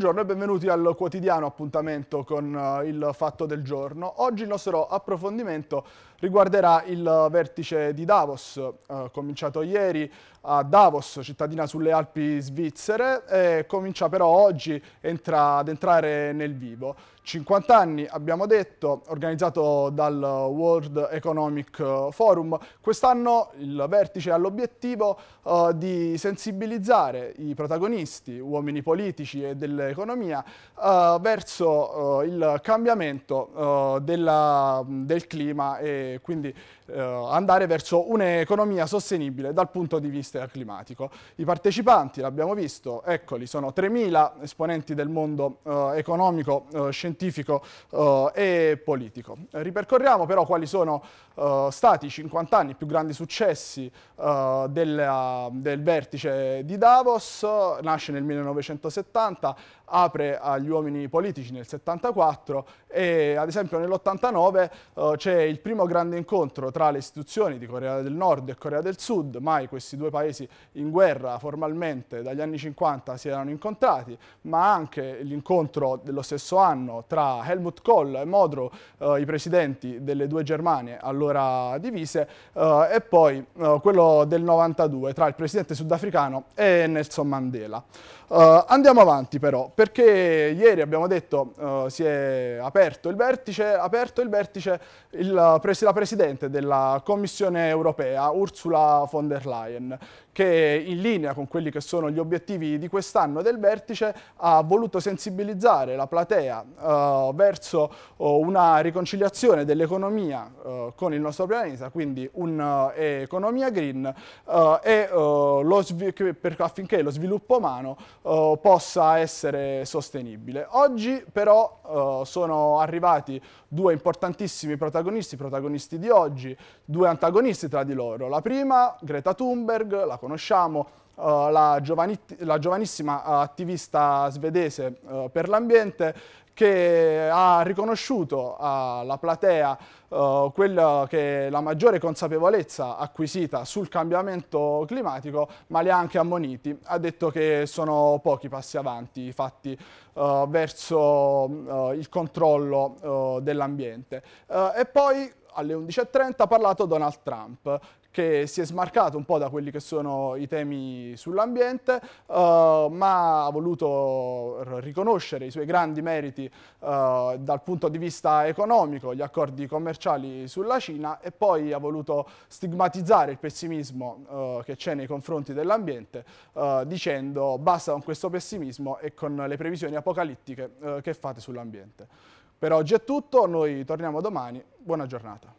Buongiorno e benvenuti al quotidiano appuntamento con eh, il fatto del giorno. Oggi il nostro approfondimento riguarderà il eh, vertice di Davos, eh, cominciato ieri a Davos, cittadina sulle Alpi svizzere, e comincia però oggi entra, ad entrare nel vivo. 50 anni, abbiamo detto, organizzato dal World Economic Forum. Quest'anno il vertice ha l'obiettivo eh, di sensibilizzare i protagonisti, uomini politici e dell'economia, eh, verso eh, il cambiamento eh, della, del clima e quindi eh, andare verso un'economia sostenibile dal punto di vista climatico. I partecipanti, l'abbiamo visto, eccoli, sono 3.000 esponenti del mondo eh, economico, eh, scientifico eh, e politico. Ripercorriamo però quali sono eh, stati i 50 anni più grandi successi eh, della, del vertice di Davos, nasce nel 1970, apre agli uomini politici nel 74 e ad esempio nell'89 c'è il primo grande grande incontro tra le istituzioni di Corea del Nord e Corea del Sud, mai questi due paesi in guerra formalmente dagli anni 50 si erano incontrati, ma anche l'incontro dello stesso anno tra Helmut Kohl e Modrow, eh, i presidenti delle due Germanie allora divise, eh, e poi eh, quello del 92 tra il presidente sudafricano e Nelson Mandela. Eh, andiamo avanti però, perché ieri abbiamo detto eh, si è aperto il vertice, aperto il vertice, il eh, presidente la Presidente della Commissione europea, Ursula von der Leyen, che in linea con quelli che sono gli obiettivi di quest'anno del vertice ha voluto sensibilizzare la platea eh, verso oh, una riconciliazione dell'economia eh, con il nostro pianeta, quindi un'economia eh, green eh, e, lo per, affinché lo sviluppo umano possa essere sostenibile. Oggi però sono arrivati due importantissimi protagonisti, protagonisti visti di oggi, due antagonisti tra di loro. La prima, Greta Thunberg, la conosciamo, Uh, la, la, giovanissima attivista svedese uh, per l'ambiente che ha riconosciuto alla platea uh, quella che è la maggiore consapevolezza acquisita sul cambiamento climatico, ma li ha anche ammoniti. Ha detto che sono pochi passi avanti fatti uh, verso uh, il controllo dell'ambiente. e poi alle 11.30 ha parlato Donald Trump che si è smarcato un po' da quelli che sono i temi sull'ambiente, uh, ma ha voluto riconoscere i suoi grandi meriti uh, dal punto di vista economico, gli accordi commerciali sulla Cina e poi ha voluto stigmatizzare il pessimismo uh, che c'è nei confronti dell'ambiente dicendo basta con questo pessimismo e con le previsioni apocalittiche che fate sull'ambiente. Per oggi è tutto, noi torniamo domani, buona giornata.